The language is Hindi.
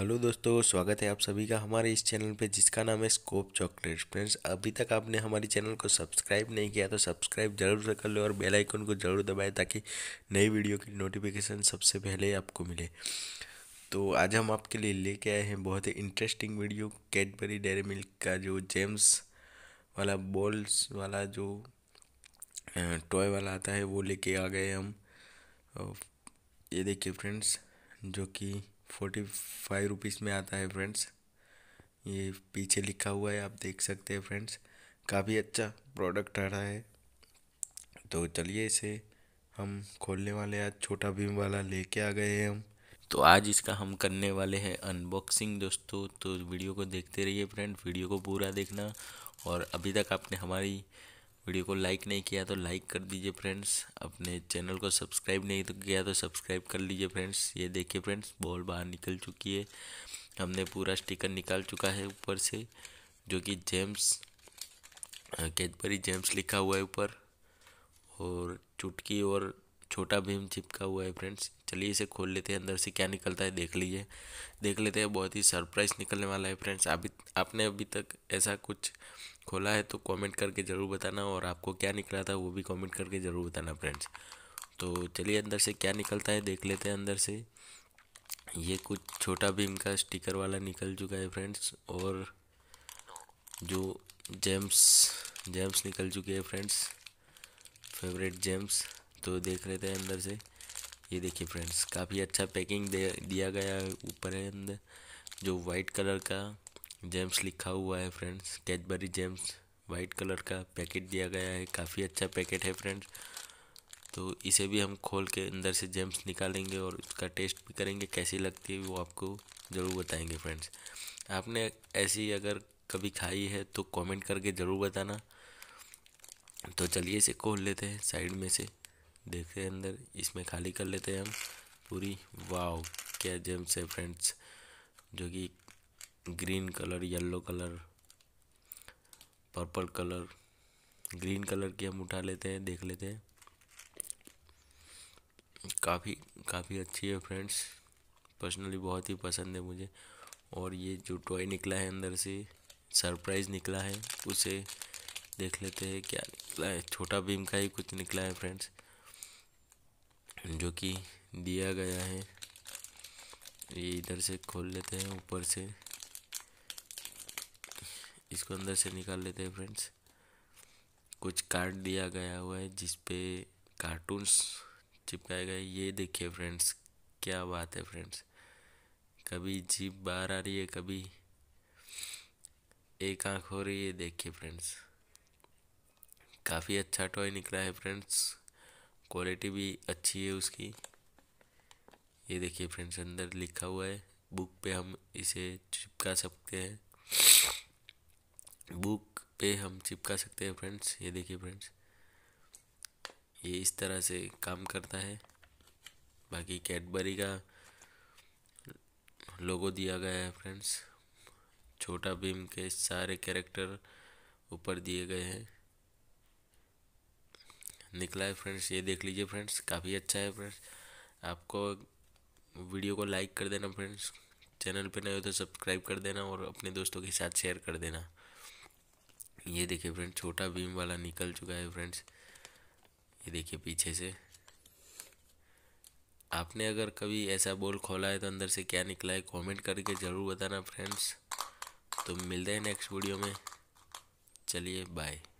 हेलो दोस्तों स्वागत है आप सभी का हमारे इस चैनल पे जिसका नाम है स्कोप चॉकलेट फ्रेंड्स अभी तक आपने हमारे चैनल को सब्सक्राइब नहीं किया तो सब्सक्राइब जरूर से कर लो और बेल आइकन को जरूर दबाएं ताकि नई वीडियो की नोटिफिकेशन सबसे पहले आपको मिले तो आज हम आपके लिए लेके आए हैं बहुत ही interesting video Cadbury dairy milk का जो जेम्स वाला बॉल्स वाला जो टॉय वाला आता है वो लेके आ गए हम ये देखिए फ्रेंड्स जो कि फोर्टी फाइव रुपीज़ में आता है फ्रेंड्स ये पीछे लिखा हुआ है आप देख सकते हैं फ्रेंड्स काफ़ी अच्छा प्रोडक्ट आ रहा है तो चलिए इसे हम खोलने वाले आज छोटा भीम वाला लेके आ गए हैं हम तो आज इसका हम करने वाले हैं अनबॉक्सिंग दोस्तों तो वीडियो को देखते रहिए फ्रेंड वीडियो को पूरा देखना और अभी तक आपने हमारी वीडियो को लाइक नहीं किया तो लाइक कर दीजिए फ्रेंड्स अपने चैनल को सब्सक्राइब नहीं तो किया तो सब्सक्राइब कर लीजिए फ्रेंड्स ये देखिए फ्रेंड्स बॉल बाहर निकल चुकी है हमने पूरा स्टिकर निकाल चुका है ऊपर से जो कि जेम्स कैदपरी जेम्स लिखा हुआ है ऊपर और चुटकी और छोटा भीम चिपका हुआ है फ्रेंड्स चलिए इसे खोल लेते हैं अंदर से क्या निकलता है देख लीजिए देख लेते हैं बहुत ही सरप्राइज निकलने वाला है फ्रेंड्स अभी आपने अभी तक ऐसा कुछ खोला है तो कमेंट करके ज़रूर बताना और आपको क्या निकला था वो भी कमेंट करके ज़रूर बताना फ्रेंड्स तो चलिए अंदर से क्या निकलता है देख लेते हैं अंदर से ये कुछ छोटा भीम का स्टिकर वाला निकल चुका है फ्रेंड्स और जो जेम्स जेम्स निकल चुके हैं फ्रेंड्स फेवरेट जेम्स तो देख रहे थे अंदर से ये देखिए फ्रेंड्स काफ़ी अच्छा पैकिंग दे दिया गया है ऊपर है अंदर जो वाइट कलर का जेम्स लिखा हुआ है friends Cadbury Gems white colour का पैकेट दिया गया है काफ़ी अच्छा पैकेट है फ्रेंड्स तो इसे भी हम खोल के अंदर से जेम्स निकालेंगे और उसका टेस्ट भी करेंगे कैसी लगती है वो आपको ज़रूर बताएंगे फ्रेंड्स आपने ऐसी अगर कभी खाई है तो कमेंट करके ज़रूर बताना तो चलिए इसे खोल लेते हैं साइड में से देखते हैं अंदर इसमें खाली कर लेते हैं हम पूरी वाव क्या जेम्स है फ्रेंड्स जो कि green colour yellow colour purple colour green colour की हम उठा लेते हैं देख लेते हैं काफ़ी काफ़ी अच्छी है फ्रेंड्स पर्सनली बहुत ही पसंद है मुझे और ये जो टॉय निकला है अंदर से सरप्राइज़ निकला है उसे देख लेते हैं क्या निकला है छोटा भीम का ही कुछ निकला है फ्रेंड्स जो कि दिया गया है ये इधर से खोल लेते हैं ऊपर से इसको अंदर से निकाल लेते हैं फ्रेंड्स कुछ कार्ड दिया गया हुआ है जिस पे कार्टून्स चिपकाए गए ये देखिए फ्रेंड्स क्या बात है फ्रेंड्स कभी जीप बाहर आ रही है कभी एक आँख हो रही है देखिए फ्रेंड्स काफ़ी अच्छा टॉय निकला है फ्रेंड्स क्वालिटी भी अच्छी है उसकी ये देखिए फ्रेंड्स अंदर लिखा हुआ है बुक पे हम इसे चिपका सकते हैं बुक पे हम चिपका सकते हैं फ्रेंड्स ये देखिए फ्रेंड्स ये इस तरह से काम करता है बाकी कैडबरी का लोगो दिया गया है फ्रेंड्स छोटा भीम के सारे कैरेक्टर ऊपर दिए गए हैं निकला है फ्रेंड्स ये देख लीजिए फ्रेंड्स काफ़ी अच्छा है फ्रेंड्स आपको वीडियो को लाइक कर देना फ्रेंड्स चैनल पे नए हो तो सब्सक्राइब कर देना और अपने दोस्तों के साथ शेयर कर देना ये देखिए फ्रेंड्स छोटा भीम वाला निकल चुका है फ्रेंड्स ये देखिए पीछे से आपने अगर कभी ऐसा बोल खोला है तो अंदर से क्या निकला है कमेंट करके ज़रूर बताना फ्रेंड्स तो मिलते हैं नेक्स्ट वीडियो में चलिए बाय